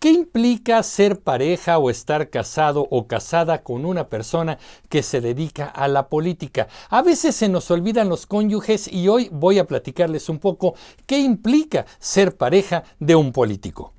¿Qué implica ser pareja o estar casado o casada con una persona que se dedica a la política? A veces se nos olvidan los cónyuges y hoy voy a platicarles un poco qué implica ser pareja de un político.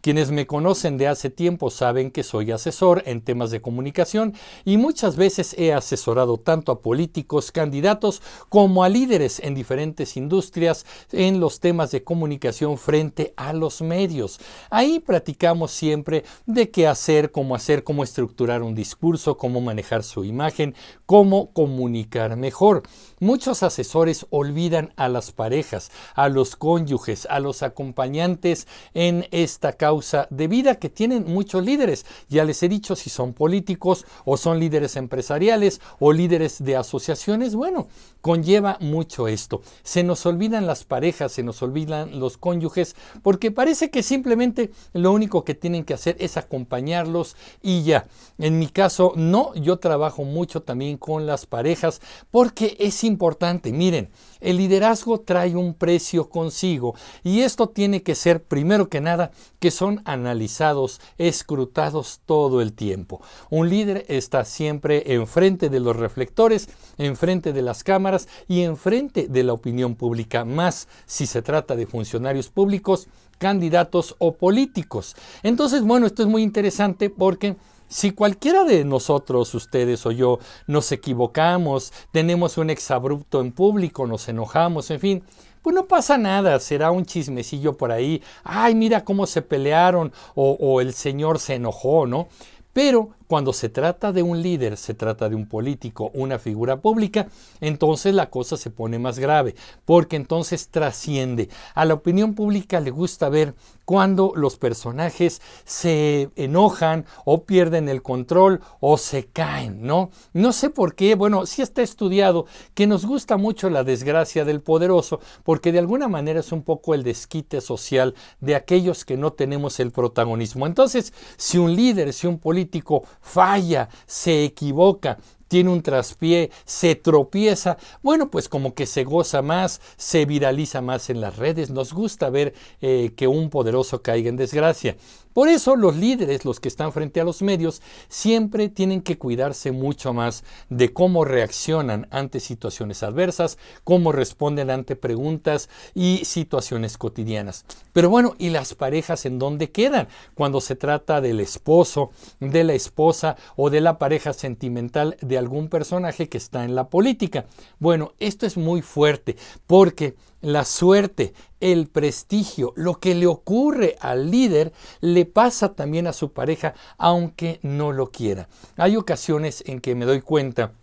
Quienes me conocen de hace tiempo saben que soy asesor en temas de comunicación y muchas veces he asesorado tanto a políticos, candidatos como a líderes en diferentes industrias en los temas de comunicación frente a los medios. Ahí platicamos siempre de qué hacer, cómo hacer, cómo estructurar un discurso, cómo manejar su imagen, cómo comunicar mejor. Muchos asesores olvidan a las parejas, a los cónyuges, a los acompañantes en esta causa de vida que tienen muchos líderes. Ya les he dicho si son políticos o son líderes empresariales o líderes de asociaciones. Bueno, conlleva mucho esto. Se nos olvidan las parejas, se nos olvidan los cónyuges, porque parece que simplemente lo único que tienen que hacer es acompañarlos y ya. En mi caso, no, yo trabajo mucho también con las parejas porque es importante. Miren, el liderazgo trae un precio consigo y esto tiene que ser primero que nada que son analizados, escrutados todo el tiempo. Un líder está siempre enfrente de los reflectores, enfrente de las cámaras y enfrente de la opinión pública, más si se trata de funcionarios públicos, candidatos o políticos. Entonces, bueno, esto es muy interesante porque... Si cualquiera de nosotros, ustedes o yo, nos equivocamos, tenemos un exabrupto en público, nos enojamos, en fin, pues no pasa nada, será un chismecillo por ahí, ay, mira cómo se pelearon o, el señor se enojó, ¿no? Pero cuando se trata de un líder, se trata de un político, una figura pública, entonces la cosa se pone más grave, porque entonces trasciende. A la opinión pública le gusta ver cuando los personajes se enojan o pierden el control o se caen, ¿no? No sé por qué, bueno, sí está estudiado que nos gusta mucho la desgracia del poderoso, porque de alguna manera es un poco el desquite social de aquellos que no tenemos el protagonismo. Entonces, si un líder, si un político falla, se equivoca, tiene un traspié, se tropieza, bueno, pues como que se goza más, se viraliza más en las redes, nos gusta ver eh, que un poderoso caiga en desgracia. Por eso los líderes, los que están frente a los medios, siempre tienen que cuidarse mucho más de cómo reaccionan ante situaciones adversas, cómo responden ante preguntas y situaciones cotidianas. Pero bueno, ¿y las parejas en dónde quedan cuando se trata del esposo, de la esposa o de la pareja sentimental de algún personaje que está en la política? Bueno, esto es muy fuerte porque la suerte, el prestigio, lo que le ocurre al líder le pasa también a su pareja, aunque no lo quiera. Hay ocasiones en que me doy cuenta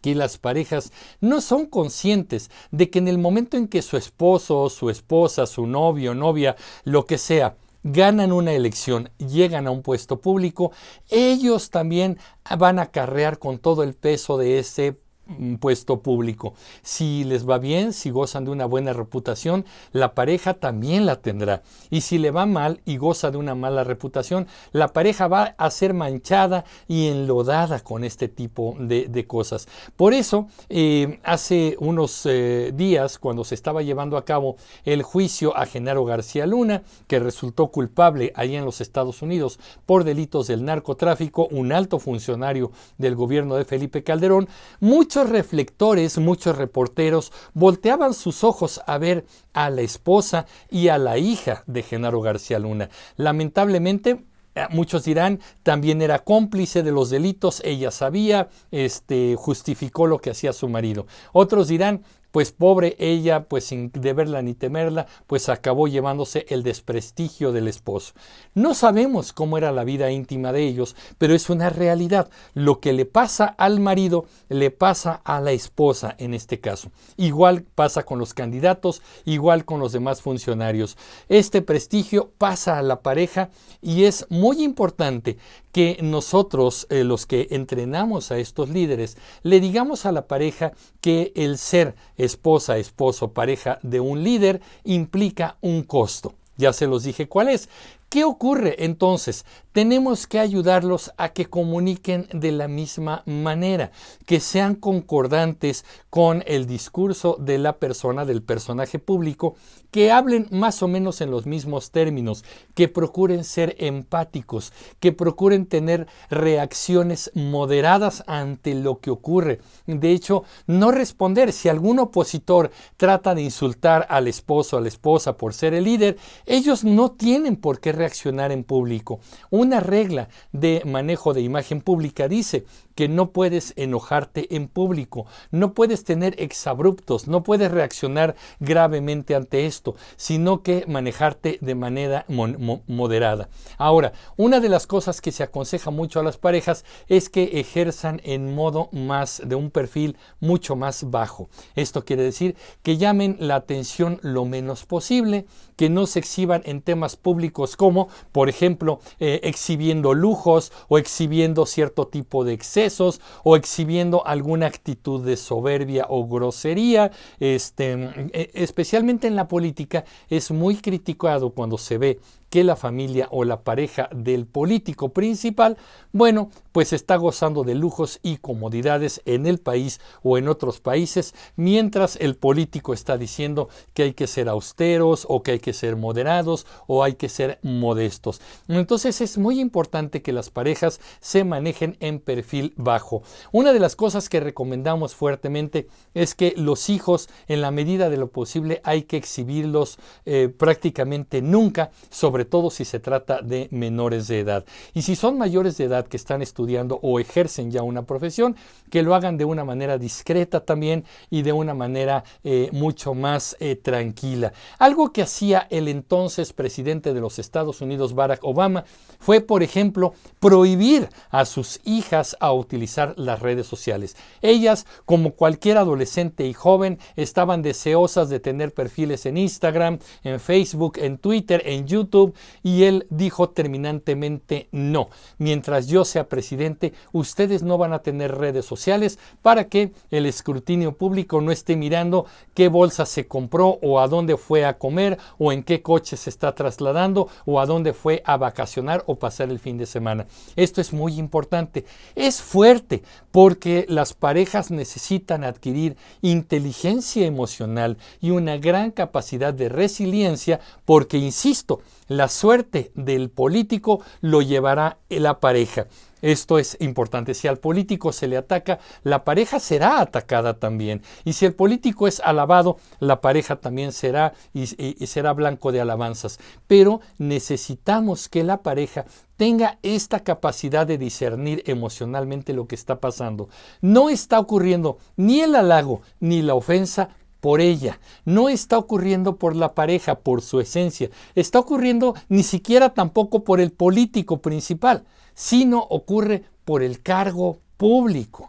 que las parejas no son conscientes de que en el momento en que su esposo, o su esposa, su novio, novia, lo que sea, ganan una elección, llegan a un puesto público, ellos también van a carrear con todo el peso de ese puesto público. Si les va bien, si gozan de una buena reputación, la pareja también la tendrá. Y si le va mal y goza de una mala reputación, la pareja va a ser manchada y enlodada con este tipo de, cosas. Por eso, eh, hace unos eh, días, cuando se estaba llevando a cabo el juicio a Genaro García Luna, que resultó culpable allí en los Estados Unidos por delitos del narcotráfico, un alto funcionario del gobierno de Felipe Calderón, muchos reflectores, muchos reporteros volteaban sus ojos a ver a la esposa y a la hija de Genaro García Luna. Lamentablemente, eh, Muchos dirán, también era cómplice de los delitos, ella sabía, este, justificó lo que hacía su marido. Otros dirán, pues pobre ella, pues sin deberla ni temerla, pues acabó llevándose el desprestigio del esposo. No sabemos cómo era la vida íntima de ellos, pero es una realidad. Lo que le pasa al marido le pasa a la esposa en este caso. Igual pasa con los candidatos, igual con los demás funcionarios. Este prestigio pasa a la pareja y es muy importante que nosotros, eh, los que entrenamos a estos líderes, le digamos a la pareja que el ser esposa, esposo, pareja de un líder implica un costo. Ya se los dije cuál es. ¿Qué ocurre? Entonces, tenemos que ayudarlos a que comuniquen de la misma manera, que sean concordantes con el discurso de la persona, del personaje público, que hablen más o menos en los mismos términos, que procuren ser empáticos, que procuren tener reacciones moderadas ante lo que ocurre. De hecho, no responder si algún opositor trata de insultar al esposo, a la esposa por ser el líder, ellos no tienen por qué reaccionar en público. Una regla de manejo de imagen pública dice que no puedes enojarte en público, no puedes tener exabruptos, no puedes reaccionar gravemente ante esto, sino que manejarte de manera moderada. Ahora, una de las cosas que se aconseja mucho a las parejas es que ejerzan en modo más de un perfil mucho más bajo. Esto quiere decir que llamen la atención lo menos posible, que no se exhiban en temas públicos como, por ejemplo, eh, exhibiendo lujos o exhibiendo cierto tipo de exceso o exhibiendo alguna actitud de soberbia o grosería. Este, mm, e, especialmente en la política es muy criticado cuando se ve que la familia o la pareja del político principal, bueno, pues está gozando de lujos y comodidades en el país o en otros países, mientras el político está diciendo que hay que ser austeros o que hay que ser moderados o hay que ser modestos. Entonces es muy importante que las parejas se manejen en perfil bajo. Una de las cosas que recomendamos fuertemente es que los hijos, en la medida de lo posible, hay que exhibirlos eh, prácticamente nunca sobre todo si se trata de menores de edad. Y si son mayores de edad que están estudiando o ejercen ya una profesión, que lo hagan de una manera discreta también y de una manera eh, mucho más eh, tranquila. Algo que hacía el entonces presidente de los Estados Unidos, Barack Obama, fue, por ejemplo, prohibir a sus hijas a utilizar las redes sociales. Ellas, como cualquier adolescente y joven, estaban deseosas de tener perfiles en Instagram, en Facebook, en Twitter, en YouTube y él dijo terminantemente no. Mientras yo sea presidente, ustedes no van a tener redes sociales para que el escrutinio público no esté mirando qué bolsa se compró o a dónde fue a comer o en qué coche se está trasladando o a dónde fue a vacacionar o pasar el fin de semana. Esto es muy importante. Es fuerte porque las parejas necesitan adquirir inteligencia emocional y una gran capacidad de resiliencia porque, insisto, la suerte del político lo llevará la pareja. Esto es importante. Si al político se le ataca, la pareja será atacada también. Y si el político es alabado, la pareja también será y, será blanco de alabanzas. Pero necesitamos que la pareja tenga esta capacidad de discernir emocionalmente lo que está pasando. No está ocurriendo ni el halago ni la ofensa por ella. No está ocurriendo por la pareja, por su esencia. Está ocurriendo ni siquiera tampoco por el político principal, sino ocurre por el cargo público.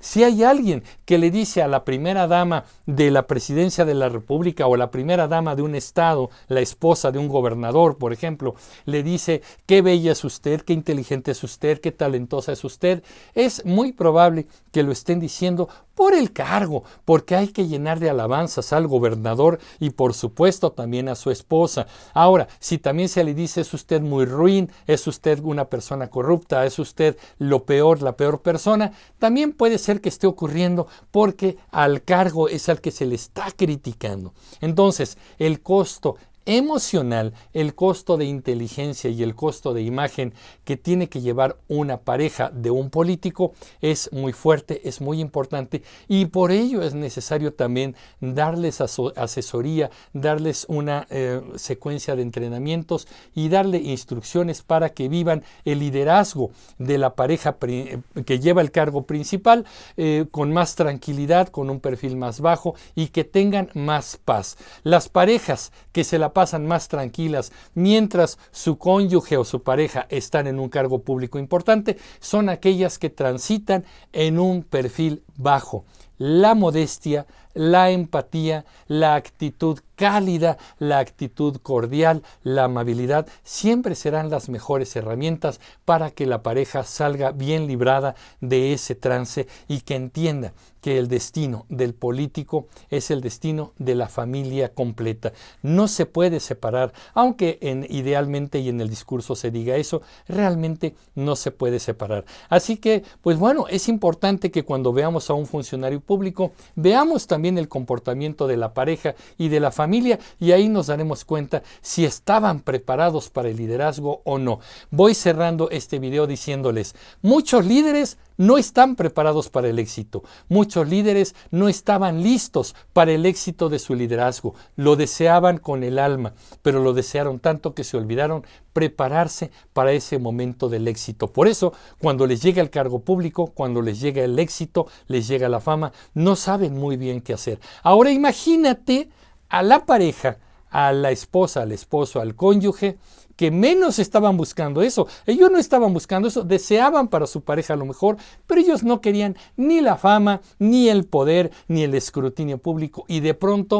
Si hay alguien que le dice a la primera dama de la presidencia de la República o la primera dama de un estado, la esposa de un gobernador, por ejemplo, le dice, qué bella es usted, qué inteligente es usted, qué talentosa es usted, es muy probable que lo estén diciendo por el cargo, porque hay que llenar de alabanzas al gobernador y por supuesto también a su esposa. Ahora, si también se le dice es usted muy ruin, es usted una persona corrupta, es usted lo peor, la peor persona, también puede ser que esté ocurriendo porque al cargo es al que se le está criticando. Entonces, el costo emocional, el costo de inteligencia y el costo de imagen que tiene que llevar una pareja de un político es muy fuerte, es muy importante y por ello es necesario también darles asesoría, darles una eh, secuencia de entrenamientos y darle instrucciones para que vivan el liderazgo de la pareja eh, que lleva el cargo principal eh, con más tranquilidad, con un perfil más bajo y que tengan más paz. Las parejas que se la pasan más tranquilas mientras su cónyuge o su pareja están en un cargo público importante son aquellas que transitan en un perfil bajo. La modestia, la empatía, la actitud cálida, la actitud cordial, la amabilidad, siempre serán las mejores herramientas para que la pareja salga bien librada de ese trance y que entienda que el destino del político es el destino de la familia completa. No se puede separar, aunque idealmente y en el discurso se diga eso, realmente no se puede separar. Así que, pues bueno, es importante que cuando veamos a un funcionario público, veamos también el comportamiento de la pareja y de la familia y ahí nos daremos cuenta si estaban preparados para el liderazgo o no. Voy cerrando este video diciéndoles, muchos líderes no están preparados para el éxito. Muchos líderes no estaban listos para el éxito de su liderazgo. Lo deseaban con el alma, pero lo desearon tanto que se olvidaron prepararse para ese momento del éxito. Por eso, cuando les llega el cargo público, cuando les llega el éxito, les llega la fama, no saben muy bien qué hacer. Ahora imagínate a la pareja, a la esposa, al esposo, al cónyuge, que menos estaban buscando eso. Ellos no estaban buscando eso, deseaban para su pareja a lo mejor, pero ellos no querían ni la fama, ni el poder, ni el escrutinio público. Y de pronto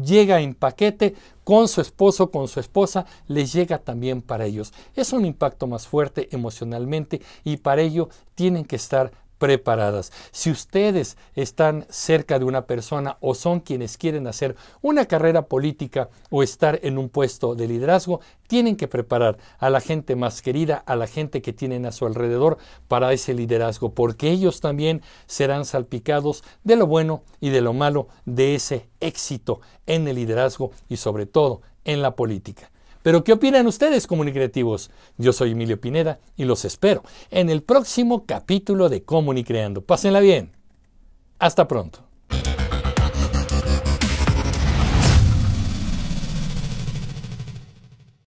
llega en paquete con su esposo, con su esposa, les llega también para ellos. Es un impacto más fuerte emocionalmente y para ello tienen que estar preparadas. Si ustedes están cerca de una persona o son quienes quieren hacer una carrera política o estar en un puesto de liderazgo, tienen que preparar a la gente más querida, a la gente que tienen a su alrededor para ese liderazgo, porque ellos también serán salpicados de lo bueno y de lo malo de ese éxito en el liderazgo y sobre todo en la política. Pero ¿qué opinan ustedes, comunicreativos? Yo soy Emilio Pineda y los espero en el próximo capítulo de Comunicreando. Pásenla bien. Hasta pronto.